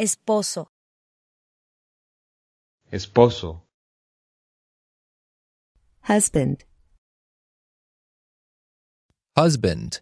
Esposo. Esposo. Husband. Husband.